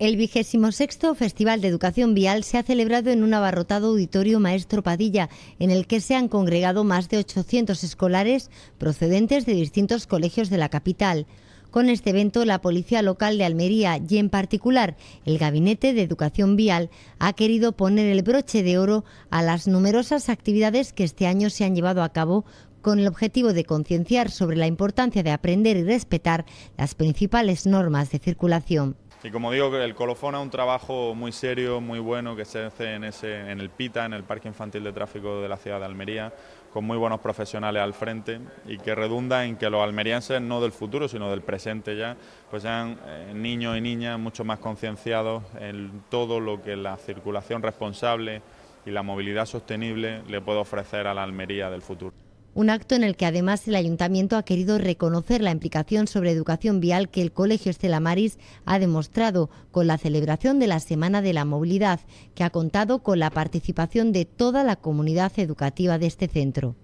El vigésimo sexto Festival de Educación Vial se ha celebrado en un abarrotado auditorio Maestro Padilla, en el que se han congregado más de 800 escolares procedentes de distintos colegios de la capital. Con este evento, la Policía Local de Almería y, en particular, el Gabinete de Educación Vial ha querido poner el broche de oro a las numerosas actividades que este año se han llevado a cabo con el objetivo de concienciar sobre la importancia de aprender y respetar las principales normas de circulación. Y como digo, el colofón es un trabajo muy serio, muy bueno que se hace en, ese, en el PITA, en el Parque Infantil de Tráfico de la ciudad de Almería, con muy buenos profesionales al frente y que redunda en que los almerienses, no del futuro, sino del presente ya, pues sean eh, niños y niñas mucho más concienciados en todo lo que la circulación responsable y la movilidad sostenible le puede ofrecer a la Almería del futuro. Un acto en el que además el ayuntamiento ha querido reconocer la implicación sobre educación vial que el Colegio Estela Maris ha demostrado con la celebración de la Semana de la Movilidad, que ha contado con la participación de toda la comunidad educativa de este centro.